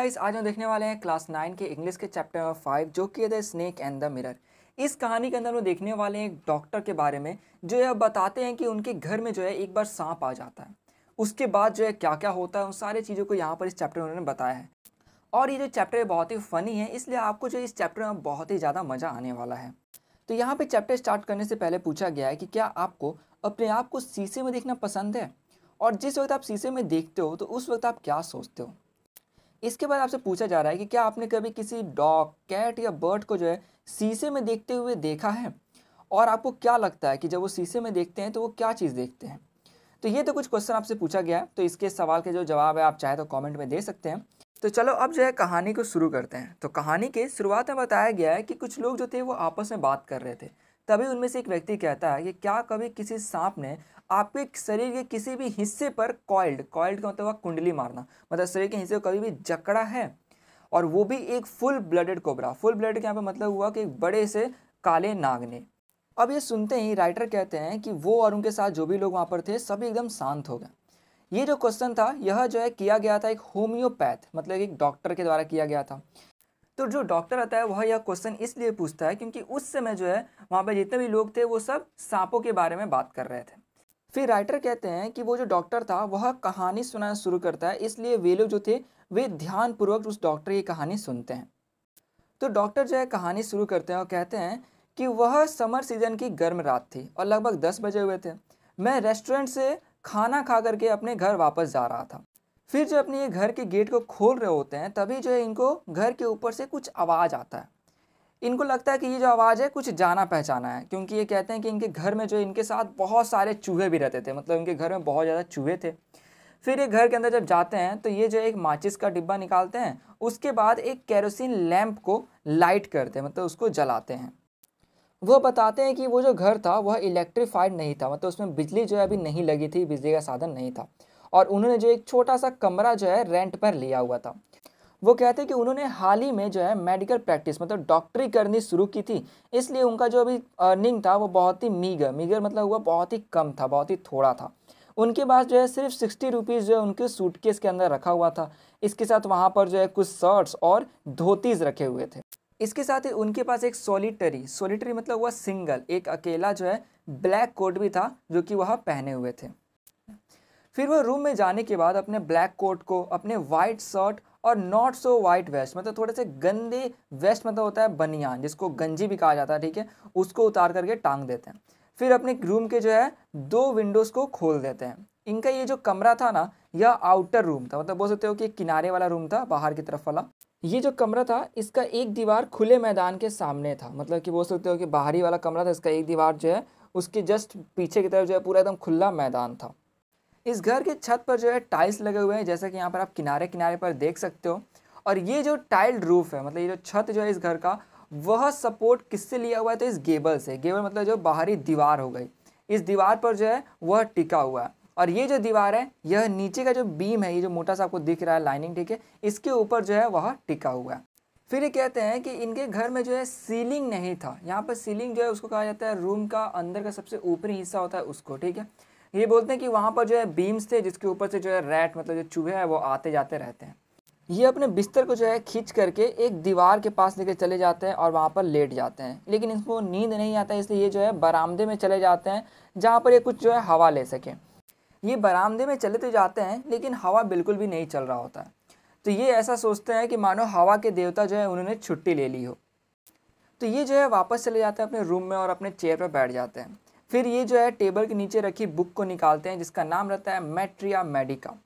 guys आज हम देखने वाले हैं क्लास नाइन के इंग्लिश के चैप्टर नंबर फाइव जो कि the snake and the mirror इस कहानी के अंदर हम देखने वाले हैं एक डॉक्टर के बारे में जो यह बताते हैं कि उनके घर में जो है एक बार सांप आ जाता है उसके बाद जो है क्या क्या होता है उन सारी चीज़ों को यहाँ पर इस चैप्टर में उन्होंने बताया है और ये जो चैप्टर है बहुत ही फनी है इसलिए आपको जो इस चैप्टर में बहुत ही ज़्यादा मज़ा आने वाला है तो यहाँ पर चैप्टर स्टार्ट करने से पहले पूछा गया है कि क्या आपको अपने आप को शीशे में देखना पसंद है और जिस वक्त आप शीशे में देखते हो तो उस वक्त आप क्या सोचते हो इसके बाद आपसे पूछा जा रहा है कि क्या आपने कभी किसी डॉग कैट या बर्ड को जो है शीशे में देखते हुए देखा है और आपको क्या लगता है कि जब वो शीशे में देखते हैं तो वो क्या चीज़ देखते हैं तो ये तो कुछ क्वेश्चन आपसे पूछा गया है तो इसके सवाल के जो जवाब है आप चाहे तो कमेंट में दे सकते हैं तो चलो अब जो है कहानी को शुरू करते हैं तो कहानी के शुरुआत में बताया गया है कि कुछ लोग जो थे वो आपस में बात कर रहे थे तभी उनमें से एक व्यक्ति कहता है कि क्या कभी किसी सांप ने आपके शरीर के किसी भी हिस्से पर कॉइल्ड कॉइल्ड का मतलब हुआ कुंडली मारना मतलब शरीर के हिस्से को कभी भी जकड़ा है और वो भी एक full blooded cobra full blood के यहाँ पर मतलब हुआ कि बड़े से काले नाग ने अब ये सुनते ही राइटर कहते हैं कि वो और उनके साथ जो भी लोग वहाँ पर थे सभी एकदम शांत हो गए ये जो क्वेश्चन था यह जो है किया गया था एक होम्योपैथ मतलब एक डॉक्टर के द्वारा किया गया था तो जो डॉक्टर आता है वह यह क्वेश्चन इसलिए पूछता है क्योंकि उस समय जो है वहाँ पर जितने भी लोग थे वो सब सांपों के बारे में बात कर रहे थे फिर राइटर कहते हैं कि वो जो डॉक्टर था वह कहानी सुनाना शुरू करता है इसलिए वे लोग जो थे वे ध्यानपूर्वक उस डॉक्टर की कहानी सुनते हैं तो डॉक्टर जो है कहानी शुरू करते हैं और कहते हैं कि वह समर सीजन की गर्म रात थी और लगभग दस बजे हुए थे मैं रेस्टोरेंट से खाना खा करके अपने घर वापस जा रहा था फिर जो अपने ये घर के गेट को खोल रहे होते हैं तभी जो है इनको घर के ऊपर से कुछ आवाज़ आता है इनको लगता है कि ये जो आवाज़ है कुछ जाना पहचाना है क्योंकि ये कहते हैं कि इनके घर में जो इनके साथ बहुत सारे चूहे भी रहते थे मतलब इनके घर में बहुत ज़्यादा चूहे थे फिर ये घर के अंदर जब जाते हैं तो ये जो एक माचिस का डिब्बा निकालते हैं उसके बाद एक कैरोसिन लैम्प को लाइट करते हैं मतलब उसको जलाते हैं वो बताते हैं कि वो जो घर था वह इलेक्ट्रीफाइड नहीं था मतलब उसमें बिजली जो है अभी नहीं लगी थी बिजली का साधन नहीं था और उन्होंने जो एक छोटा सा कमरा जो है रेंट पर लिया हुआ था वो कहते हैं कि उन्होंने हाल ही में जो है मेडिकल प्रैक्टिस मतलब डॉक्टरी करनी शुरू की थी इसलिए उनका जो अभी अर्निंग था वो बहुत ही मीगर मीगर मतलब हुआ बहुत ही कम था बहुत ही थोड़ा था उनके पास जो है सिर्फ सिक्सटी रुपीज़ जो है उनके सूटकेस के अंदर रखा हुआ था इसके साथ वहाँ पर जो है कुछ शर्ट्स और धोतीज़ रखे हुए थे इसके साथ ही उनके पास एक सोलिटरी सोलिटरी मतलब हुआ सिंगल एक अकेला जो है ब्लैक कोट भी था जो कि वह पहने हुए थे फिर वो रूम में जाने के बाद अपने ब्लैक कोट को अपने वाइट शर्ट और नॉट सो वाइट वेस्ट मतलब थोड़े से गंदे वेस्ट मतलब होता है बनियान जिसको गंजी भी कहा जाता है ठीक है उसको उतार करके टांग देते हैं फिर अपने रूम के जो है दो विंडोज़ को खोल देते हैं इनका ये जो कमरा था ना यह आउटर रूम था मतलब बोल सकते हो कि किनारे वाला रूम था बाहर की तरफ वाला ये जो कमरा था इसका एक दीवार खुले मैदान के सामने था मतलब कि बोल सकते हो कि बाहरी वाला कमरा था इसका एक दीवार जो है उसके जस्ट पीछे की तरफ जो है पूरा एकदम खुला मैदान था इस घर के छत पर जो है टाइल्स लगे हुए हैं जैसा कि यहाँ पर आप किनारे किनारे पर देख सकते हो और ये जो टाइल्ड रूफ है मतलब ये जो छत जो है इस घर का वह सपोर्ट किससे लिया हुआ है तो इस गेबल से गेबल मतलब जो बाहरी दीवार हो गई इस दीवार पर जो है वह टिका हुआ है और ये जो दीवार है यह नीचे का जो बीम है ये जो मोटा सा आपको दिख रहा है लाइनिंग ठीक है इसके ऊपर जो है वह टिका हुआ है फिर ये कहते हैं कि इनके घर में जो है सीलिंग नहीं था यहाँ पर सीलिंग जो है उसको कहा जाता है रूम का अंदर का सबसे ऊपरी हिस्सा होता है उसको ठीक है ये बोलते हैं कि वहाँ पर जो है बीम्स थे जिसके ऊपर से जो है रैट मतलब जो चूहे हैं वो आते जाते रहते हैं ये अपने बिस्तर को जो है खींच करके एक दीवार के पास लेकर चले जाते हैं और वहाँ पर लेट जाते हैं लेकिन इनको नींद नहीं आता इसलिए ये जो है बरामदे में चले जाते हैं जहाँ पर ये कुछ जो है हवा ले सकें ये बरामदे में चले तो जाते हैं लेकिन हवा बिल्कुल भी नहीं चल रहा होता है तो ये ऐसा सोचते हैं कि मानो हवा के देवता जो है उन्होंने छुट्टी ले ली हो तो ये जो है वापस चले जाते हैं अपने रूम में और अपने चेयर पर बैठ जाते हैं फिर ये जो है टेबल के नीचे रखी बुक को निकालते हैं जिसका नाम रहता है मेट्रिया मेडिका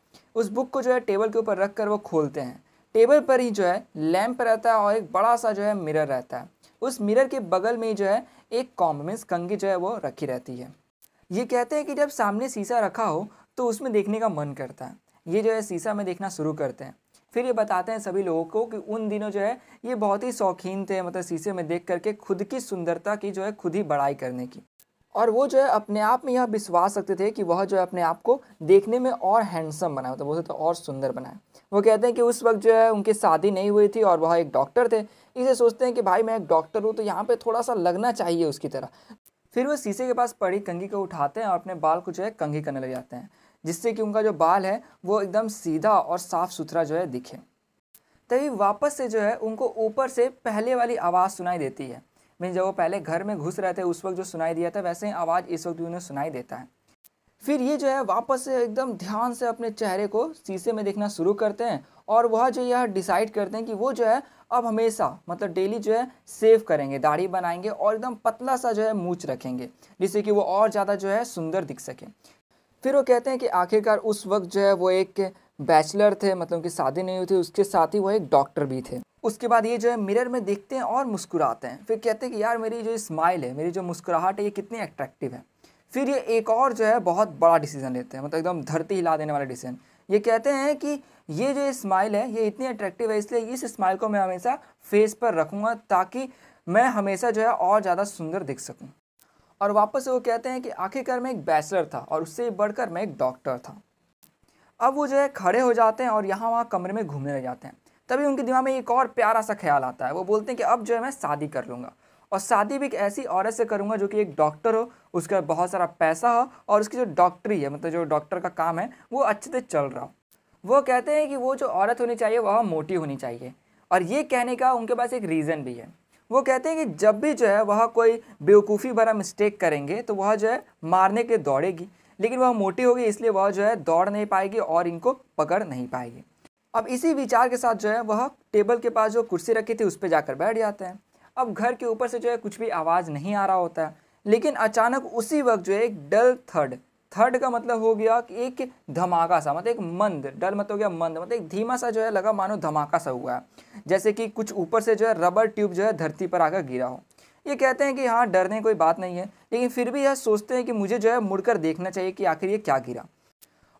उस बुक को जो है टेबल के ऊपर रख कर वो खोलते हैं टेबल पर ही जो है लैम्प रहता है और एक बड़ा सा जो है मिरर रहता है उस मिरर के बगल में ही जो है एक कॉम मीन्स कंगी जो है वो रखी रहती है ये कहते हैं कि जब सामने शीशा रखा हो तो उसमें देखने का मन करता है ये जो है शीशा में देखना शुरू करते हैं फिर ये बताते हैं सभी लोगों को कि उन दिनों जो है ये बहुत ही शौकीन थे मतलब शीशे में देख करके खुद की सुंदरता की जो है खुद ही बड़ाई करने की और वो जो है अपने आप में यह विश्वास रखते थे कि वह जो है अपने आप को देखने में और हैंडसम बनाए मतलब वो तो और सुंदर बनाए वो कहते हैं कि उस वक्त जो है उनकी शादी नहीं हुई थी और वह एक डॉक्टर थे इसे सोचते हैं कि भाई मैं एक डॉक्टर हूँ तो यहाँ पर थोड़ा सा लगना चाहिए उसकी तरह फिर वो शीशे के पास पड़ी कंघी को उठाते हैं और अपने बाल को जो है कंघी करने लग जाते हैं जिससे कि उनका जो बाल है वो एकदम सीधा और साफ़ सुथरा जो है दिखे तभी वापस से जो है उनको ऊपर से पहले वाली आवाज़ सुनाई देती है मीन जब वो पहले घर में घुस रहे थे उस वक्त जो सुनाई दिया था वैसे ही आवाज़ इस वक्त भी उन्हें सुनाई देता है फिर ये जो है वापस से एकदम ध्यान से अपने चेहरे को शीशे में देखना शुरू करते हैं और वह जो यह डिसाइड करते हैं कि वो जो है अब हमेशा मतलब डेली जो है सेव करेंगे दाढ़ी बनाएंगे और एकदम पतला सा जो है मूँच रखेंगे जिससे कि वो और ज़्यादा जो है सुंदर दिख सके फिर वो कहते हैं कि आखिरकार उस वक्त जो है वो एक बैचलर थे मतलब कि शादी नहीं हुई थी उसके साथ ही वो एक डॉक्टर भी थे उसके बाद ये जो है मिरर में देखते हैं और मुस्कुराते हैं फिर कहते हैं कि यार मेरी जो स्माइल है मेरी जो मुस्कुराहट है ये कितनी अट्रैक्टिव है फिर ये एक और जो है बहुत बड़ा डिसीजन लेते हैं मतलब एकदम धरती हिला देने वाला डिसीजन ये कहते हैं कि ये जो स्माइल है ये इतनी अट्रैक्टिव है इसलिए इस स्माइल को मैं हमेशा फेस पर रखूँगा ताकि मैं हमेशा जो है और ज़्यादा सुंदर दिख सकूँ और वापस वो कहते हैं कि आखिरकार मैं एक बैचलर था और उससे बढ़कर मैं एक डॉक्टर था अब वो जो है खड़े हो जाते हैं और यहाँ वहाँ कमरे में घूमने लग जाते हैं तभी उनके दिमाग में एक और प्यारा सा ख्याल आता है वो बोलते हैं कि अब जो है मैं शादी कर लूँगा और शादी भी एक ऐसी औरत से करूँगा जो कि एक डॉक्टर हो उसका बहुत सारा पैसा हो और उसकी जो डॉक्टरी है मतलब जो डॉक्टर का काम है वो अच्छे से चल रहा हो वो कहते हैं कि वो जो औरत होनी चाहिए वह मोटी होनी चाहिए और ये कहने का उनके पास एक रीज़न भी है वो कहते हैं कि जब भी जो है वह कोई बेवकूफ़ी भरा मिस्टेक करेंगे तो वह जो है मारने के लिए दौड़ेगी लेकिन वह मोटी होगी इसलिए वह जो है दौड़ नहीं पाएगी और इनको पकड़ नहीं पाएगी अब इसी विचार के साथ जो है वह टेबल के पास जो कुर्सी रखी थी उस पर जाकर बैठ जाते हैं अब घर के ऊपर से जो है कुछ भी आवाज़ नहीं आ रहा होता है लेकिन अचानक उसी वक्त जो है एक डल थर्ड थर्ड का मतलब हो गया कि एक धमाका सा मतलब एक मंद डल मतलब हो गया मंद मतलब एक धीमा सा जो है लगा मानो धमाका सा हुआ है जैसे कि कुछ ऊपर से जो है रबर ट्यूब जो है धरती पर आकर गिरा हो ये कहते हैं कि हाँ डरने कोई बात नहीं है लेकिन फिर भी यह सोचते हैं कि मुझे जो है मुड़कर देखना चाहिए कि आखिर ये क्या गिरा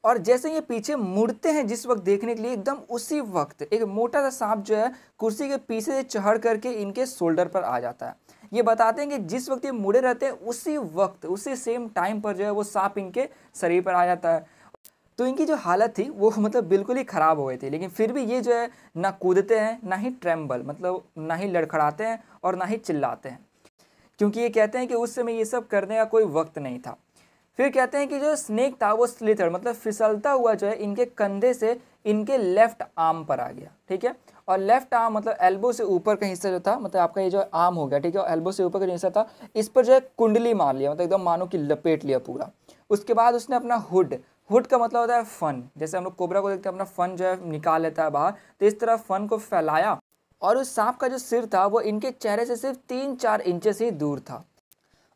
और जैसे ये पीछे मुड़ते हैं जिस वक्त देखने के लिए एकदम उसी वक्त एक मोटा सा सांप जो है कुर्सी के पीछे से चढ़ करके इनके शोल्डर पर आ जाता है ये बताते हैं कि जिस वक्त ये मुड़े रहते हैं उसी वक्त उसी सेम टाइम पर जो है वो सांप इनके शरीर पर आ जाता है तो इनकी जो हालत थी वो मतलब बिल्कुल ही ख़राब हो गई थी लेकिन फिर भी ये जो है ना कूदते हैं ना ही ट्रैम्बल मतलब ना ही लड़खड़ाते हैं और ना ही चिल्लाते हैं क्योंकि ये कहते हैं कि उस समय ये सब करने का कोई वक्त नहीं था फिर कहते हैं कि जो स्नेक था वो स्लिथर मतलब फिसलता हुआ जो है इनके कंधे से इनके लेफ्ट आर्म पर आ गया ठीक है और लेफ्ट आर्म मतलब एल्बो से ऊपर का हिस्सा जो था मतलब आपका ये जो आर्म हो गया ठीक है और एल्बो से ऊपर का जो हिस्सा था इस पर जो है कुंडली मार लिया मतलब एकदम मानो कि लपेट लिया पूरा उसके बाद उसने अपना हुड हुड का मतलब होता है फन जैसे हम लोग कोबरा को देखते हैं अपना फन जो है निकाल लेता है बाहर तो इस तरह फन को फैलाया और उस सांप का जो सिर था वो इनके चेहरे से सिर्फ तीन चार इंचेस ही दूर था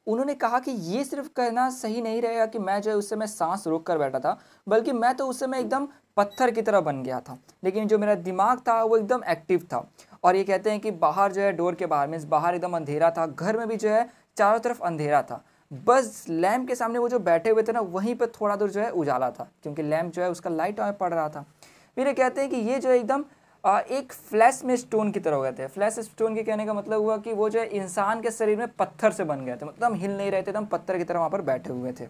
उन्होंने कहा कि ये सिर्फ कहना सही नहीं रहेगा कि मैं जो है उस समय सांस रोक कर बैठा था बल्कि मैं तो उस समय एकदम पत्थर की तरह बन गया था लेकिन जो मेरा दिमाग था वो एकदम एक्टिव था और ये कहते हैं कि बाहर जो है डोर के बाहर मीन्स बाहर एकदम अंधेरा था घर में भी जो है चारों तरफ अंधेरा था बस लैम्प के सामने वो जो बैठे हुए थे ना वहीं पर थोड़ा दूर जो है उजाला था क्योंकि लैम्प जो है उसका लाइट पड़ रहा था फिर ये कहते हैं कि ये जो है एकदम एक फ्लैश में स्टोन की तरह हो गए थे फ्लैश स्टोन के कहने का मतलब हुआ कि वो जो है इंसान के शरीर में पत्थर से बन गए थे मतलब हिल नहीं रहे थे एकदम पत्थर की तरह वहाँ पर बैठे हुए थे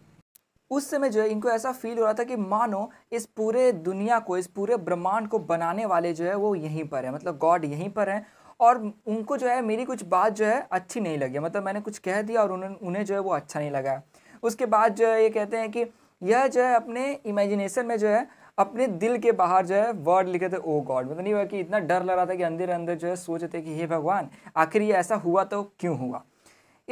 उस समय जो है इनको ऐसा फील हो रहा था कि मानो इस पूरे दुनिया को इस पूरे ब्रह्मांड को बनाने वाले जो है वो यहीं पर है मतलब गॉड यहीं पर हैं और उनको जो है मेरी कुछ बात जो है अच्छी नहीं लगी मतलब मैंने कुछ कह दिया और उन्हें उन्हें जो है वो अच्छा नहीं लगा उसके बाद जो है ये कहते हैं कि यह जो है अपने इमेजिनेशन में जो है अपने दिल के बाहर जो है वर्ड लिखे थे ओ oh गॉड मतलब नहीं हुआ कि इतना डर लग रहा था कि अंदर अंदर जो है सोचे थे कि हे भगवान आखिर ये ऐसा हुआ तो क्यों हुआ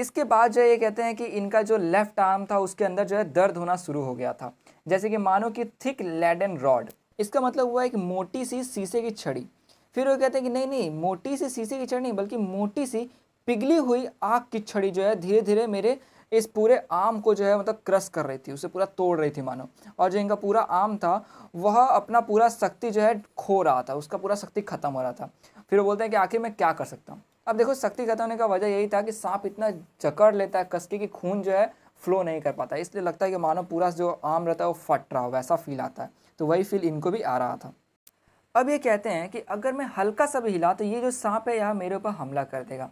इसके बाद जो है ये कहते हैं कि इनका जो लेफ्ट आर्म था उसके अंदर जो है दर्द होना शुरू हो गया था जैसे कि मानो कि थिक लेडन रॉड इसका मतलब हुआ एक मोटी सी शीशे की छड़ी फिर वो कहते हैं कि नहीं नहीं मोटी सी शीशे की छड़ी नहीं बल्कि मोटी सी पिघली हुई आग की छड़ी जो है धीरे धीरे मेरे इस पूरे आम को जो है मतलब क्रस कर रही थी उसे पूरा तोड़ रही थी मानो और जो इनका पूरा आम था वह अपना पूरा शक्ति जो है खो रहा था उसका पूरा शक्ति खत्म हो रहा था फिर वो बोलते हैं कि आखिर मैं क्या कर सकता हूँ अब देखो शक्ति खत्म होने का वजह यही था कि सांप इतना जकड़ लेता है कसके कि खून जो है फ्लो नहीं कर पाता इसलिए लगता है कि मानो पूरा जो आम रहता है वो फट रहा हो वैसा फील आता है तो वही फील इनको भी आ रहा था अब ये कहते हैं कि अगर मैं हल्का सा भी हिला तो ये जो सांप है यह मेरे ऊपर हमला कर देगा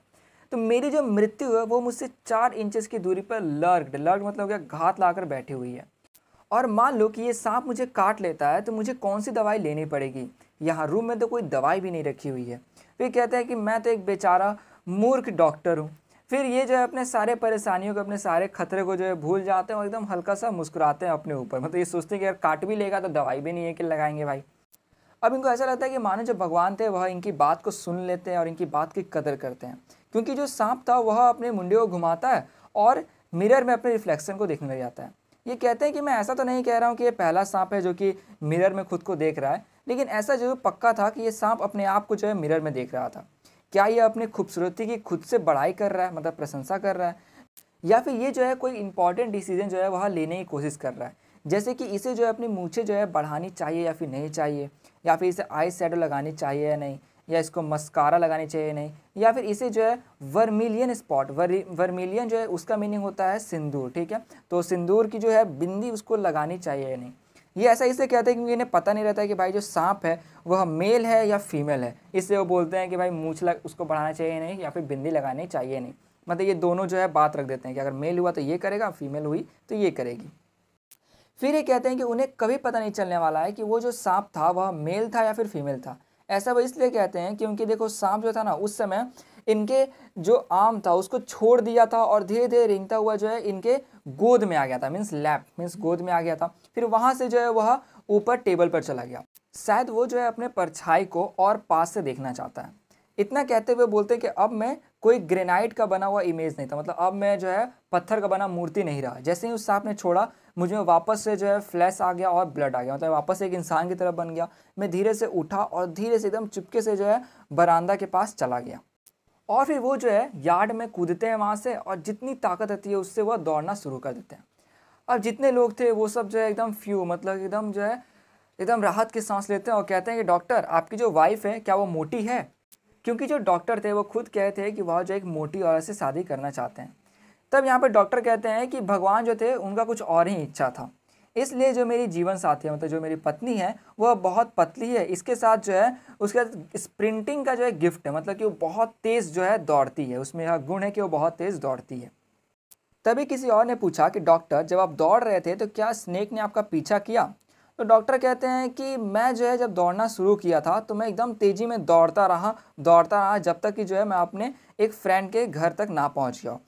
तो मेरी जो मृत्यु है वो मुझसे चार इंचेस की दूरी पर लर्कड लर्कड मतलब क्या घात लाकर बैठी हुई है और मान लो कि ये सांप मुझे काट लेता है तो मुझे कौन सी दवाई लेनी पड़ेगी यहाँ रूम में तो कोई दवाई भी नहीं रखी हुई है फिर कहते हैं कि मैं तो एक बेचारा मूर्ख डॉक्टर हूँ फिर ये जो है अपने सारे परेशानियों को अपने सारे खतरे को जो है भूल जाते हैं और एकदम हल्का सा मुस्कुराते हैं अपने ऊपर मतलब ये सोचते हैं कि अगर काट भी लेगा तो दवाई भी नहीं है कि लगाएंगे भाई अब इनको ऐसा लगता है कि मानो जो भगवान थे वह इनकी बात को सुन लेते हैं और इनकी बात की कदर करते हैं क्योंकि जो सांप था वह अपने मुंडे को घुमाता है और मिरर में अपने रिफ्लेक्शन को देखने लग जाता है ये कहते हैं कि मैं ऐसा तो नहीं कह रहा हूँ कि ये पहला सांप है जो कि मिरर में खुद को देख रहा है लेकिन ऐसा जरूर पक्का था कि ये सांप अपने आप को जो है मिरर में देख रहा था क्या ये अपनी खूबसूरती की खुद से बढ़ाई कर रहा है मतलब प्रशंसा कर रहा है या फिर ये जो है कोई इंपॉर्टेंट डिसीजन जो है वह लेने की कोशिश कर रहा है जैसे कि इसे जो है अपनी मूँछे जो है बढ़ानी चाहिए या फिर नहीं चाहिए या फिर इसे आई शेडो लगानी चाहिए या नहीं या इसको मस्कारा लगानी चाहिए नहीं या फिर इसे जो है वर्मिलियन स्पॉट वर, वर्मिलियन जो है उसका मीनिंग होता है सिंदूर ठीक है तो सिंदूर की जो है बिंदी उसको लगानी चाहिए नहीं ये ऐसा इसलिए कहते हैं क्योंकि इन्हें पता नहीं रहता है कि भाई जो सांप है वह मेल है या फीमेल है इसलिए वो बोलते हैं कि भाई मूछ लग उसको बढ़ाना चाहिए नहीं या फिर बिंदी लगानी चाहिए नहीं मतलब ये दोनों जो है बात रख देते हैं कि अगर मेल हुआ तो ये करेगा फीमेल हुई तो ये करेगी फिर ये कहते हैं कि उन्हें कभी पता नहीं चलने वाला है कि वो जो सांप था वह मेल था या फिर फीमेल था ऐसा वो इसलिए कहते हैं क्योंकि देखो सांप जो था ना उस समय इनके जो आम था उसको छोड़ दिया था और धीरे धीरे रिंगता हुआ जो है इनके गोद में आ गया था मीन्स लैप मीन्स गोद में आ गया था फिर वहाँ से जो है वह ऊपर टेबल पर चला गया शायद वो जो है अपने परछाई को और पास से देखना चाहता है इतना कहते हुए बोलते हैं कि अब मैं कोई ग्रेनाइट का बना हुआ इमेज नहीं था मतलब अब मैं जो है पत्थर का बना मूर्ति नहीं रहा जैसे ही उस सांप ने छोड़ा मुझे वापस से जो है फ्लैश आ गया और ब्लड आ गया मतलब वापस एक इंसान की तरह बन गया मैं धीरे से उठा और धीरे से एकदम चुपके से जो है बरामदा के पास चला गया और फिर वो जो है यार्ड में कूदते हैं वहाँ से और जितनी ताकत रहती है उससे वह दौड़ना शुरू कर देते हैं अब जितने लोग थे वो सब जो है एकदम फ्यू मतलब एकदम जो है एकदम राहत की सांस लेते हैं और कहते हैं कि डॉक्टर आपकी जो वाइफ है क्या वो मोटी है क्योंकि जो डॉक्टर थे वो खुद कहते थे कि वह जो एक मोटी औरत से शादी करना चाहते हैं तब यहाँ पर डॉक्टर कहते हैं कि भगवान जो थे उनका कुछ और ही इच्छा था इसलिए जो मेरी जीवन साथी है मतलब जो मेरी पत्नी है वह बहुत पतली है इसके साथ जो है उसके स्प्रिंटिंग का जो है गिफ्ट है मतलब कि वो बहुत तेज़ जो है दौड़ती है उसमें यह गुण है कि वो बहुत तेज़ दौड़ती है तभी किसी और ने पूछा कि डॉक्टर जब आप दौड़ रहे थे तो क्या स्नेक ने आपका पीछा किया तो डॉक्टर कहते हैं कि मैं जो है जब दौड़ना शुरू किया था तो मैं एकदम तेज़ी में दौड़ता रहा दौड़ता रहा जब तक कि जो है मैं अपने एक फ्रेंड के घर तक ना पहुँच गया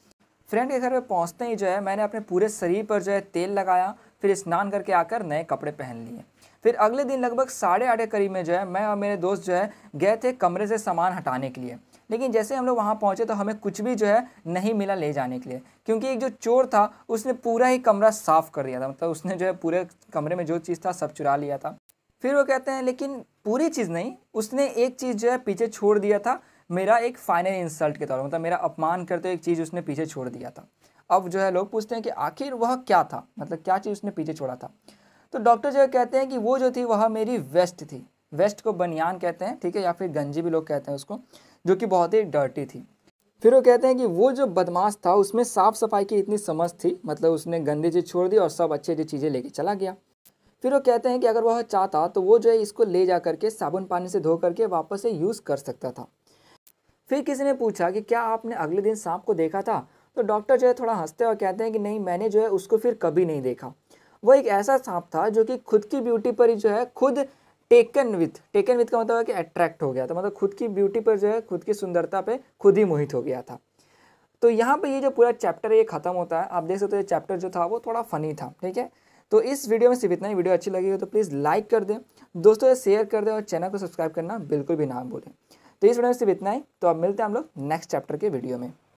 फ्रेंड के घर पर पहुँचते ही जो है मैंने अपने पूरे शरीर पर जो है तेल लगाया फिर स्नान करके आकर नए कपड़े पहन लिए फिर अगले दिन लगभग साढ़े आठ के करीब में जो है मैं और मेरे दोस्त जो है गए थे कमरे से सामान हटाने के लिए लेकिन जैसे हम लोग वहाँ पहुँचे तो हमें कुछ भी जो है नहीं मिला ले जाने के लिए क्योंकि एक जो चोर था उसने पूरा ही कमरा साफ़ कर दिया था मतलब उसने जो है पूरे कमरे में जो चीज़ था सब चुरा लिया था फिर वो कहते हैं लेकिन पूरी चीज़ नहीं उसने एक चीज़ जो है पीछे छोड़ दिया था मेरा एक फाइनल इंसल्ट के तौर मतलब मेरा अपमान करते एक चीज़ उसने पीछे छोड़ दिया था अब जो है लोग पूछते हैं कि आखिर वह क्या था मतलब क्या चीज़ उसने पीछे छोड़ा था तो डॉक्टर जो है कहते हैं कि वो जो थी वह मेरी वेस्ट थी वेस्ट को बनियान कहते हैं ठीक है या फिर गंजी भी लोग कहते हैं उसको जो कि बहुत ही डर्टी थी फिर वो कहते हैं कि वो जो बदमाश था उसमें साफ़ सफाई की इतनी समझ थी मतलब उसने गंदी चीज़ छोड़ दी और सब अच्छी अच्छी चीज़ें लेके चला गया फिर वो कहते हैं कि अगर वह चाहता तो वो जो है इसको ले जा करके साबुन पानी से धो करके वापस से यूज़ कर सकता था फिर किसी ने पूछा कि क्या आपने अगले दिन सांप को देखा था तो डॉक्टर जो है थोड़ा हंसते और कहते हैं कि नहीं मैंने जो है उसको फिर कभी नहीं देखा वो एक ऐसा सांप था जो कि खुद की ब्यूटी पर ही जो है खुद टेकन विथ टेकन विथ का मतलब है कि अट्रैक्ट हो गया था मतलब खुद की ब्यूटी पर जो है खुद की सुंदरता पे खुद ही मोहित हो गया था तो यहाँ पे ये जो पूरा चैप्टर है ये खत्म होता है आप देख सकते हो ये चैप्टर जो था वो थोड़ा फनी था ठीक है तो इस वीडियो में सिर्फ इतना ही वीडियो अच्छी लगी हो तो प्लीज़ लाइक कर दें दोस्तों शेयर कर दें और चैनल को सब्सक्राइब करना बिल्कुल भी ना भूलें तो इस वीडियो में सिर्फ इतना ही तो अब मिलते हैं हम लोग नेक्स्ट चैप्टर के वीडियो में